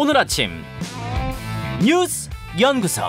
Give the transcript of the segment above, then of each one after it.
오늘 아침 뉴스 연구소.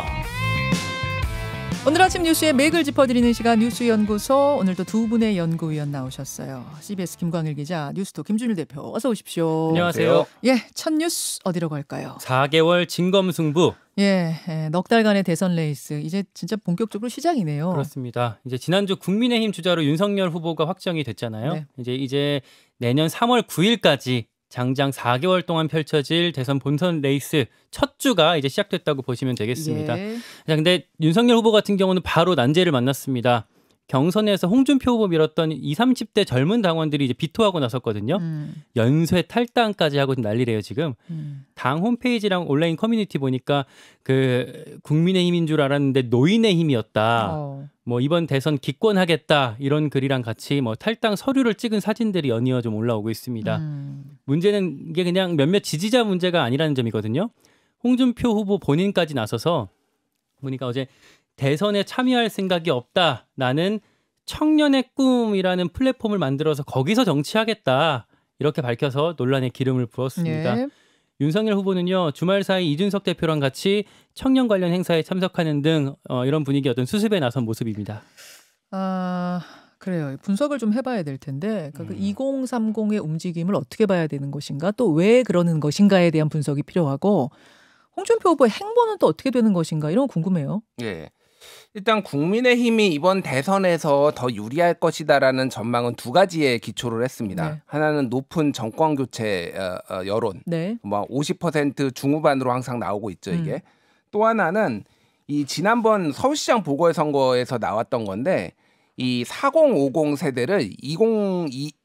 오늘 아침 뉴스에 맥을 짚어드리는 시간 뉴스 연구소 오늘도 두 분의 연구위원 나오셨어요. CBS 김광일 기자, 뉴스톱 김준일 대표 어서 오십시오. 안녕하세요. 예, 첫 뉴스 어디로 갈까요? 4개월 진검승부 예, 예, 넉 달간의 대선 레이스 이제 진짜 본격적으로 시작이네요. 그렇습니다. 이제 지난주 국민의힘 주자로 윤석열 후보가 확정이 됐잖아요. 네. 이제 이제 내년 3월 9일까지 장장 4개월 동안 펼쳐질 대선 본선 레이스 첫 주가 이제 시작됐다고 보시면 되겠습니다. 예. 자, 근데 윤석열 후보 같은 경우는 바로 난제를 만났습니다. 경선에서 홍준표 후보 밀었던 20, 30대 젊은 당원들이 이제 비토하고 나섰거든요. 음. 연쇄 탈당까지 하고 난리래요, 지금. 음. 당 홈페이지랑 온라인 커뮤니티 보니까 그 국민의 힘인 줄 알았는데 노인의 힘이었다. 어. 뭐 이번 대선 기권하겠다 이런 글이랑 같이 뭐 탈당 서류를 찍은 사진들이 연이어 좀 올라오고 있습니다. 음. 문제는 이게 그냥 몇몇 지지자 문제가 아니라는 점이거든요. 홍준표 후보 본인까지 나서서 보니까 어제 대선에 참여할 생각이 없다. 나는 청년의 꿈이라는 플랫폼을 만들어서 거기서 정치하겠다 이렇게 밝혀서 논란의 기름을 부었습니다. 네. 윤석열 후보는요 주말 사이 이준석 대표랑 같이 청년 관련 행사에 참석하는 등 어, 이런 분위기 어떤 수습에 나선 모습입니다. 아 그래요. 분석을 좀 해봐야 될 텐데 그러니까 그 음. 그 2030의 움직임을 어떻게 봐야 되는 것인가 또 왜 그러는 것인가에 대한 분석이 필요하고 홍준표 후보의 행보는 또 어떻게 되는 것인가 이런 거 궁금해요. 예. 일단 국민의힘이 이번 대선에서 더 유리할 것이다라는 전망은 두 가지에 기초를 했습니다. 네. 하나는 높은 정권 교체 어, 어 여론, 네. 뭐50% 중후반으로 항상 나오고 있죠 이게. 음. 또 하나는 이 지난번 서울시장 보궐선거에서 나왔던 건데 이4050 세대를 20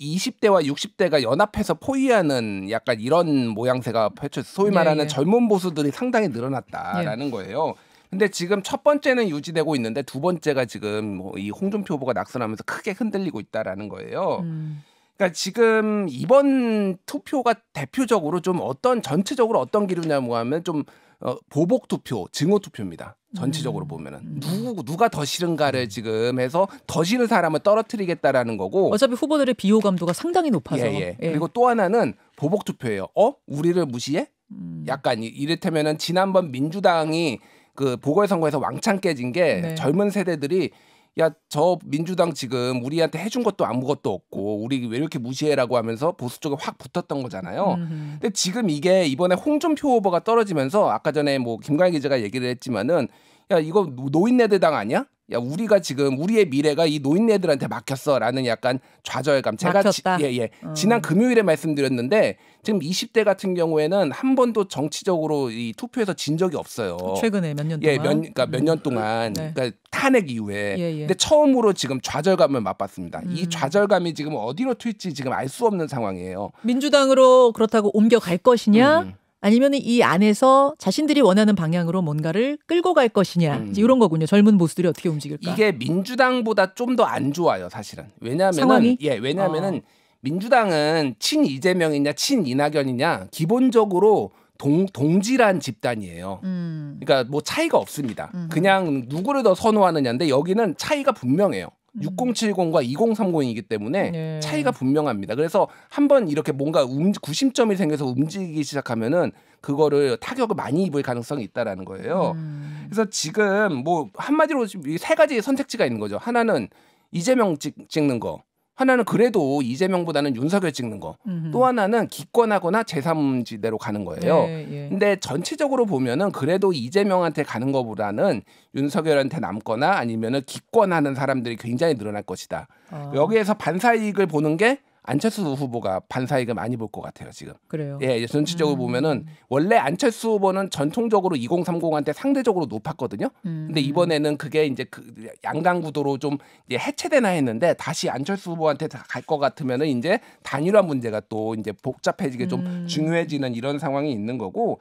20대와 60대가 연합해서 포위하는 약간 이런 모양새가 펼쳐 소위 네. 말하는 예, 예. 젊은 보수들이 상당히 늘어났다라는 예. 거예요. 근데 지금 첫 번째는 유지되고 있는데 두 번째가 지금 뭐이 홍준표 후보가 낙선하면서 크게 흔들리고 있다라는 거예요. 음. 그니까 지금 이번 투표가 대표적으로 좀 어떤 전체적으로 어떤 기류냐고 하면 좀 어, 보복 투표, 증오 투표입니다. 전체적으로 음. 보면은 음. 누구 누가 더 싫은가를 지금 해서 더 싫은 사람을 떨어뜨리겠다라는 거고 어차피 후보들의 비호 감도가 상당히 높아서 예, 예. 예. 그리고 또 하나는 보복 투표예요. 어 우리를 무시해? 음. 약간 이를테면은 지난번 민주당이 그 보궐선거에서 왕창 깨진 게 네. 젊은 세대들이 야저 민주당 지금 우리한테 해준 것도 아무것도 없고 우리 왜 이렇게 무시해라고 하면서 보수 쪽에 확 붙었던 거잖아요. 음흠. 근데 지금 이게 이번에 홍준표 후보가 떨어지면서 아까 전에 뭐 김광희 기자가 얘기를 했지만은 야 이거 노인네대당 아니야? 야 우리가 지금 우리의 미래가 이 노인네들한테 막혔어라는 약간 좌절감 제가 막 예, 예. 음. 지난 금요일에 말씀드렸는데 지금 20대 같은 경우에는 한 번도 정치적으로 이 투표에서 진 적이 없어요. 최근에 몇년 예, 동안 예, 몇 그러니까 몇년 음. 동안 네. 그러니까 탄핵 이후에 예, 예. 근데 처음으로 지금 좌절감을 맛봤습니다. 음. 이 좌절감이 지금 어디로 튈지 지금 알 수 없는 상황이에요. 민주당으로 그렇다고 옮겨갈 것이냐? 음. 아니면 이 안에서 자신들이 원하는 방향으로 뭔가를 끌고 갈 것이냐 음. 이런 거군요. 젊은 보수들이 어떻게 움직일까? 이게 민주당보다 좀 더 안 좋아요, 사실은. 왜냐하면은 예, 왜냐하면은 어. 민주당은 친 이재명이냐 친 이낙연이냐 기본적으로 동, 동질한 집단이에요. 음. 그러니까 뭐 차이가 없습니다. 음. 그냥 누구를 더 선호하느냐인데 여기는 차이가 분명해요. 음. 6070과 2030이기 때문에 네. 차이가 분명합니다. 그래서 한번 이렇게 뭔가 움, 구심점이 생겨서 움직이기 시작하면은 그거를 타격을 많이 입을 가능성이 있다라는 거예요. 음. 그래서 지금 뭐 한마디로 세 가지 선택지가 있는 거죠. 하나는 이재명 찍, 찍는 거. 하나는 그래도 이재명보다는 윤석열 찍는 거. 음흠. 또 하나는 기권하거나 제3지대로 가는 거예요. 예, 예. 근데 전체적으로 보면은 그래도 이재명한테 가는 거보다는 윤석열한테 남거나 아니면은 기권하는 사람들이 굉장히 늘어날 것이다. 아. 여기에서 반사이익을 보는 게 안철수 후보가 반사익을 많이 볼 것 같아요 지금. 그래요. 예, 전체적으로 음. 보면은 원래 안철수 후보는 전통적으로 2030한테 상대적으로 높았거든요. 음. 근데 이번에는 그게 이제 그 양강 구도로 좀 이제 해체되나 했는데 다시 안철수 후보한테 갈 것 같으면은 이제 단일화 문제가 또 이제 복잡해지게 좀 음. 중요해지는 이런 상황이 있는 거고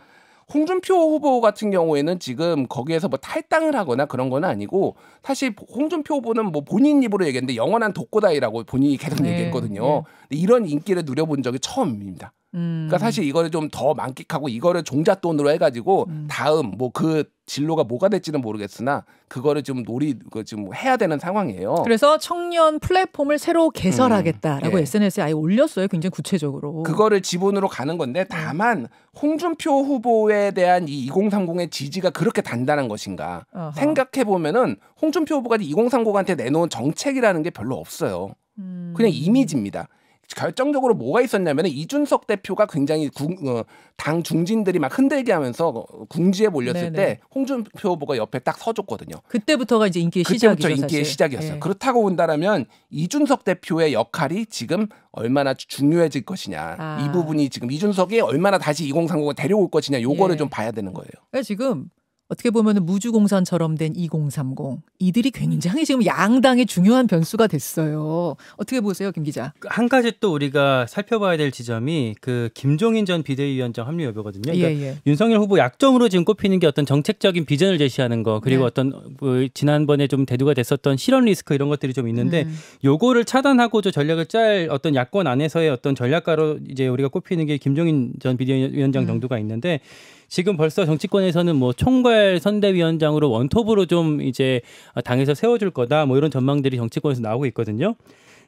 홍준표 후보 같은 경우에는 지금 거기에서 뭐 탈당을 하거나 그런 건 아니고 사실 홍준표 후보는 뭐 본인 입으로 얘기했는데 영원한 독고다이라고 본인이 계속 네. 얘기했거든요. 네. 근데 이런 인기를 누려본 적이 처음입니다. 그러니까 음. 사실 이거를 좀더 만끽하고 이거를 종잣돈으로 해가지고 음. 다음 뭐 그 진로가 뭐가 될지는 모르겠으나 그거를 좀 놀이 그좀 해야 되는 상황이에요. 그래서 청년 플랫폼을 새로 개설하겠다라고 음. 예. SNS에 아예 올렸어요. 굉장히 구체적으로. 그거를 지분으로 가는 건데 네. 다만 홍준표 후보에 대한 이 2030의 지지가 그렇게 단단한 것인가 생각해 보면은 홍준표 후보가 2030한테 내놓은 정책이라는 게 별로 없어요. 그냥 음. 이미지입니다. 결정적으로 뭐가 있었냐면 이준석 대표가 굉장히 궁, 어, 당 중진들이 막 흔들게 하면서 어, 궁지에 몰렸을 네네. 때 홍준표 후보가 옆에 딱 서줬거든요. 그때부터가 이제 인기의 시작이죠. 그때부터 인기의 사실. 시작이었어요. 네. 그렇다고 본다면 이준석 대표의 역할이 지금 얼마나 중요해질 것이냐 아. 이 부분이 지금 이준석이 얼마나 다시 2030을 데려올 것이냐 요거를 예. 좀 봐야 되는 거예요. 그러니까 지금 어떻게 보면 무주공산처럼 된 2030 이들이 굉장히 지금 양당의 중요한 변수가 됐어요. 어떻게 보세요, 김 기자? 그 한 가지 또 우리가 살펴봐야 될 지점이 그 김종인 전 비대위원장 합류 여부거든요. 그러니까 예, 예. 윤석열 후보 약점으로 지금 꼽히는 게 어떤 정책적인 비전을 제시하는 거 그리고 네. 어떤 뭐 지난번에 좀 대두가 됐었던 실현 리스크 이런 것들이 좀 있는데 음. 요거를 차단하고저 전략을 짤 어떤 야권 안에서의 어떤 전략가로 이제 우리가 꼽히는 게 김종인 전 비대위원장 음. 정도가 있는데. 지금 벌써 정치권에서는 뭐 총괄 선대위원장으로 원톱으로 좀 이제 당에서 세워줄 거다 뭐 이런 전망들이 정치권에서 나오고 있거든요.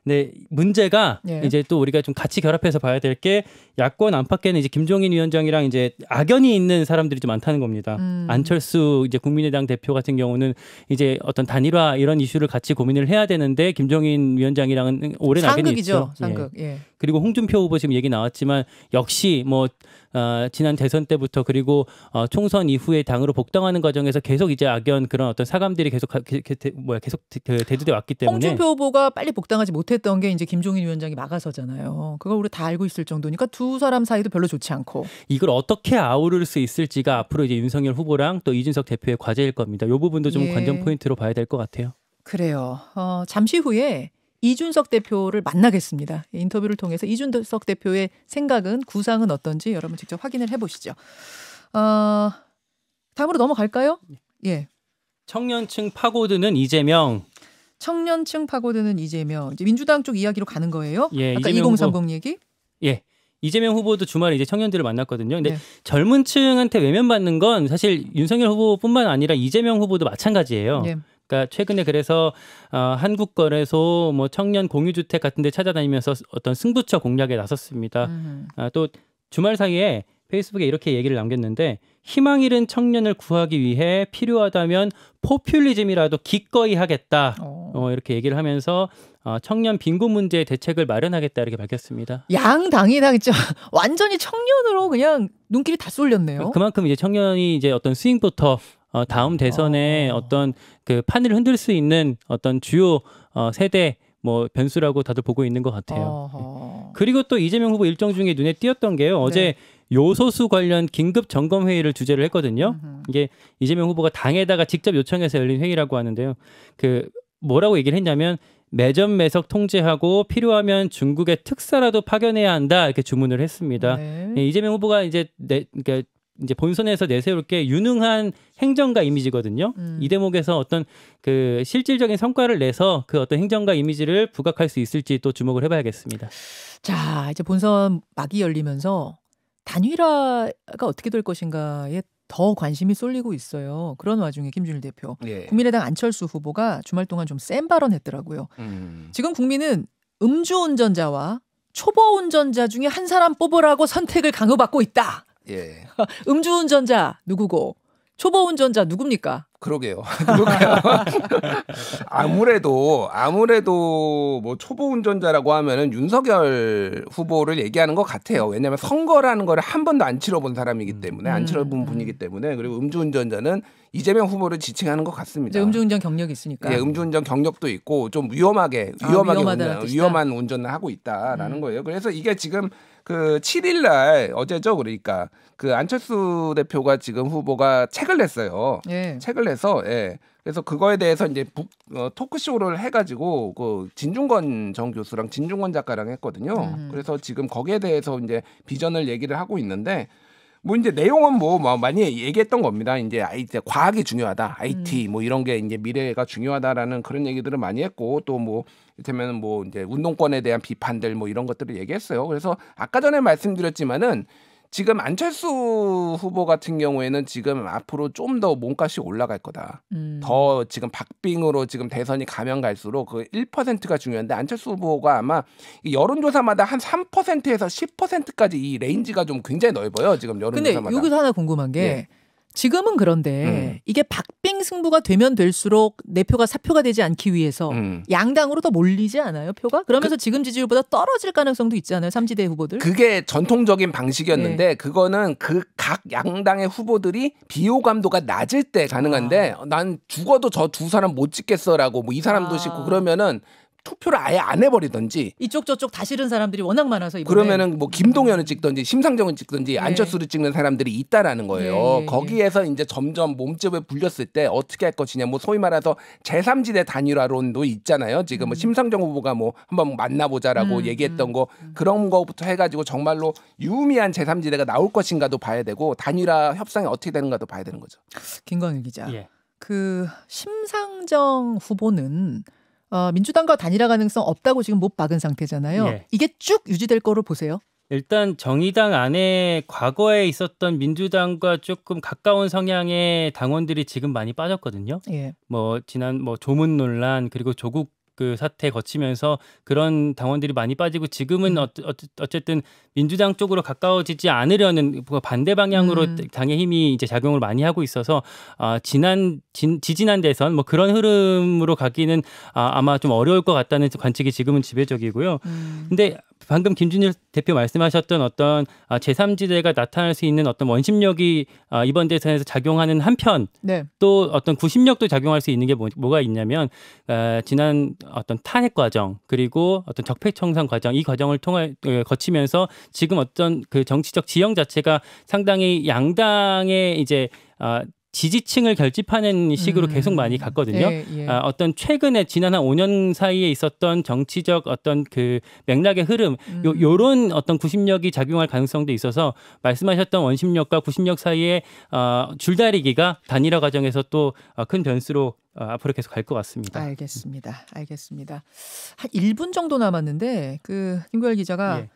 근데 문제가 예. 이제 또 우리가 좀 같이 결합해서 봐야 될 게 야권 안팎에는 이제 김종인 위원장이랑 이제 악연이 있는 사람들이 좀 많다는 겁니다. 음. 안철수 이제 국민의당 대표 같은 경우는 이제 어떤 단일화 이런 이슈를 같이 고민을 해야 되는데 김종인 위원장이랑은 오랜 악연이 있죠. 예. 상극. 예. 예. 그리고 홍준표 후보 지금 얘기 나왔지만 역시 뭐 어, 지난 대선 때부터 그리고 어, 총선 이후에 당으로 복당하는 과정에서 계속 이제 악연 그런 어떤 사감들이 계속 뭐야 계속 대, 그 대두돼 왔기 때문에 홍준표 후보가 빨리 복당하지 못했던 게 이제 김종인 위원장이 막아서잖아요. 그걸 우리 다 알고 있을 정도니까 두 사람 사이도 별로 좋지 않고 이걸 어떻게 아우를 수 있을지가 앞으로 이제 윤석열 후보랑 또 이준석 대표의 과제일 겁니다. 이 부분도 좀 예. 관전 포인트로 봐야 될 것 같아요. 그래요. 어, 잠시 후에 이준석 대표를 만나겠습니다. 예, 인터뷰를 통해서 이준석 대표의 생각은 구상은 어떤지 여러분 직접 확인을 해보시죠. 어, 다음으로 넘어갈까요? 네. 예. 청년층 파고드는 이재명. 청년층 파고드는 이재명. 이제 민주당 쪽 이야기로 가는 거예요. 예, 아까 2030 후보. 얘기. 예. 이재명 후보도 주말에 이제 청년들을 만났거든요. 근데 네. 젊은 층한테 외면받는 건 사실 윤석열 후보뿐만 아니라 이재명 후보도 마찬가지예요. 예. 그러니까 최근에 그래서 어, 한국거래소 뭐 청년 공유주택 같은 데 찾아다니면서 어떤 승부처 공략에 나섰습니다. 음. 아, 또 주말 사이에 페이스북에 이렇게 얘기를 남겼는데 희망 잃은 청년을 구하기 위해 필요하다면 포퓰리즘이라도 기꺼이 하겠다. 어. 어, 이렇게 얘기를 하면서 어, 청년 빈곤 문제 대책을 마련하겠다 이렇게 밝혔습니다. 양당이다 진죠 완전히 청년으로 그냥 눈길이 다 쏠렸네요. 그만큼 이제 청년이 이제 어떤 스윙부터 어, 다음 대선에 어. 어떤 그 판을 흔들 수 있는 어떤 주요 어, 세대 뭐 변수라고 다들 보고 있는 것 같아요. 어허. 그리고 또 이재명 후보 일정 중에 눈에 띄었던 게요. 어제 네. 요소수 관련 긴급 점검 회의를 주재를 했거든요. 으흠. 이게 이재명 후보가 당에다가 직접 요청해서 열린 회의라고 하는데요. 그 뭐라고 얘기를 했냐면 매점 매석 통제하고 필요하면 중국의 특사라도 파견해야 한다 이렇게 주문을 했습니다. 네. 예, 이재명 후보가 이제 내, 그러니까 이제 본선에서 내세울 게 유능한 행정가 이미지거든요. 음. 이 대목에서 어떤 그 실질적인 성과를 내서 그 어떤 행정가 이미지를 부각할 수 있을지 또 주목을 해봐야겠습니다. 자, 이제 본선 막이 열리면서 단일화가 어떻게 될 것인가에 더 관심이 쏠리고 있어요. 그런 와중에 김준일 대표, 예. 국민의당 안철수 후보가 주말 동안 좀 센 발언했더라고요. 음. 지금 국민은 음주운전자와 초보운전자 중에 한 사람 뽑으라고 선택을 강요받고 있다. 예. 음주운전자 누구고 초보 운전자 누굽니까? 그러게요. 아무래도 아무래도 뭐 초보 운전자라고 하면은 윤석열 후보를 얘기하는 것 같아요. 왜냐하면 선거라는 거를 한 번도 안 치러본 사람이기 음. 때문에 안 치러본 음. 분이기 때문에 그리고 음주운전자는 이재명 후보를 지칭하는 것 같습니다. 음주운전 경력이 있으니까. 예, 음주운전 경력도 있고 좀 위험하게 아, 위험하게 아, 운전, 위험한 운전을 하고 있다라는 음. 거예요. 그래서 이게 지금 그 7일 날 어제죠 그러니까 그 안철수 대표가 지금 후보가 책을 냈어요. 예. 책을 내서 예. 그래서 그거에 대해서 이제 북, 어, 토크쇼를 해가지고 그 진중권 정 교수랑 진중권 작가랑 했거든요. 음. 그래서 지금 거기에 대해서 이제 비전을 얘기를 하고 있는데 뭐 이제 내용은 뭐, 뭐 많이 얘기했던 겁니다. 이제 이제 과학이 중요하다, IT 음. 뭐 이런 게 이제 미래가 중요하다라는 그런 얘기들을 많이 했고 또뭐 이를테면 뭐 이제 운동권에 대한 비판들 뭐 이런 것들을 얘기했어요. 그래서 아까 전에 말씀드렸지만은 지금 안철수 후보 같은 경우에는 지금 앞으로 좀 더 몸값이 올라갈 거다. 음. 더 지금 박빙으로 지금 대선이 가면 갈수록 그 1%가 중요한데 안철수 후보가 아마 여론조사마다 한 3%에서 10%까지 이 레인지가 좀 굉장히 넓어요. 지금 여론조사마다. 근데 여기서 하나 궁금한 게 예. 지금은 그런데 음. 이게 박빙 승부가 되면 될수록 내 표가 사표가 되지 않기 위해서 음. 양당으로 더 몰리지 않아요 표가? 그러면서 그, 지금 지지율보다 떨어질 가능성도 있잖아요 삼지대 후보들. 그게 전통적인 방식이었는데 네. 그거는 그 각 양당의 후보들이 비호감도가 낮을 때 가능한데 아. 난 죽어도 저 두 사람 못 찍겠어라고 뭐 이 사람도 아. 싫고 그러면은 투표를 아예 안 해버리든지 이쪽 저쪽 다 싫은 사람들이 워낙 많아서 이번에. 그러면은 뭐 음. 김동연을 찍든지 심상정을 찍든지 네. 안철수를 찍는 사람들이 있다라는 거예요. 네, 네, 네. 거기에서 이제 점점 몸집을 불렸을 때 어떻게 할 것이냐 뭐 소위 말해서 제3지대 단일화론도 있잖아요. 지금 뭐 음. 심상정 후보가 뭐 한번 만나보자라고 음. 음. 얘기했던 거 그런 거부터 해가지고 정말로 유미한 제3지대가 나올 것인가도 봐야 되고 단일화 협상이 어떻게 되는가도 봐야 되는 거죠. 김광일 기자. 예. 그 심상정 후보는 어, 민주당과 단일화 가능성 없다고 지금 못 박은 상태잖아요. 예. 이게 쭉 유지될 거로 보세요. 일단 정의당 안에 과거에 있었던 민주당과 조금 가까운 성향의 당원들이 지금 많이 빠졌거든요. 예. 뭐 지난 뭐 조문 논란 그리고 조국 그 사태 거치면서 그런 당원들이 많이 빠지고 지금은 어, 어쨌든 민주당 쪽으로 가까워지지 않으려는 뭐 반대 방향으로 음. 당의 힘이 이제 작용을 많이 하고 있어서 아, 지난 진, 지지난 대선 뭐 그런 흐름으로 가기는 아, 아마 좀 어려울 것 같다는 관측이 지금은 지배적이고요. 음. 근데 방금 김준일 대표 말씀하셨던 어떤 아, 제3지대가 나타날 수 있는 어떤 원심력이 아, 이번 대선에서 작용하는 한편 네. 또 어떤 구심력도 작용할 수 있는 게 뭐, 뭐가 있냐면 아, 지난 어떤 탄핵 과정 그리고 어떤 적폐청산 과정 이 과정을 통해 그 거치면서 지금 어떤 그 정치적 지형 자체가 상당히 양당의 이제 아, 지지층을 결집하는 식으로 음. 계속 많이 갔거든요. 예, 예. 아, 어떤 최근에 지난 한 5년 사이에 있었던 정치적 어떤 그 맥락의 흐름, 음. 요, 요런 어떤 구심력이 작용할 가능성도 있어서 말씀하셨던 원심력과 구심력 사이에 어, 줄다리기가 단일화 과정에서 또큰 어, 변수로 어, 앞으로 계속 갈 것 같습니다. 알겠습니다. 알겠습니다. 한 1분 정도 남았는데 그 김구열 기자가 예.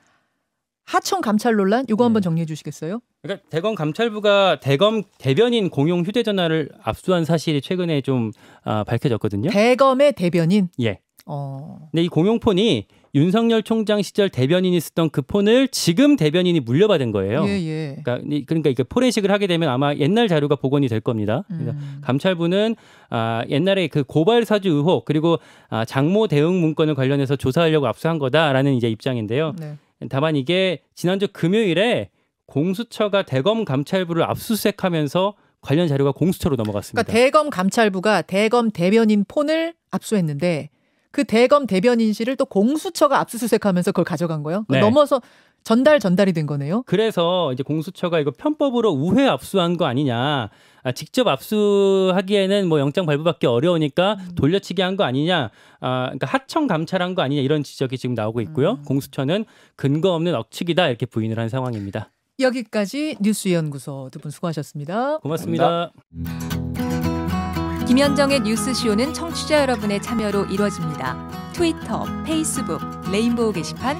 하청 감찰 논란 이거 한번 네. 정리해 주시겠어요? 그러니까 대검 감찰부가 대검 대변인 공용 휴대전화를 압수한 사실이 최근에 좀 아, 밝혀졌거든요. 대검의 대변인. 예. 어. 근데 이 공용폰이 윤석열 총장 시절 대변인이 쓰던 그 폰을 지금 대변인이 물려받은 거예요. 예, 예. 그러니까, 그러니까 이게 포렌식을 하게 되면 아마 옛날 자료가 복원이 될 겁니다. 그러니까 음. 그러니까 감찰부는 아, 옛날에 그 고발 사주 의혹 그리고 아, 장모 대응 문건을 관련해서 조사하려고 압수한 거다라는 이제 입장인데요. 네. 다만 이게 지난주 금요일에 공수처가 대검 감찰부를 압수수색하면서 관련 자료가 공수처로 넘어갔습니다. 그러니까 대검 감찰부가 대검 대변인 폰을 압수했는데 그 대검 대변인실을 또 공수처가 압수수색하면서 그걸 가져간 거예요. 네. 넘어서 전달 전달이 된 거네요. 그래서 이제 공수처가 이거 편법으로 우회 압수한 거 아니냐. 아, 직접 압수하기에는 뭐 영장 발부받기 어려우니까 음. 돌려치기 한 거 아니냐, 아, 그러니까 하청 감찰한 거 아니냐 이런 지적이 지금 나오고 있고요. 음. 공수처는 근거 없는 억측이다 이렇게 부인을 한 상황입니다. 여기까지 뉴스연구소 두 분 수고하셨습니다. 고맙습니다. 고맙습니다. 김현정의 뉴스쇼는 청취자 여러분의 참여로 이루어집니다. 트위터, 페이스북, 레인보우 게시판.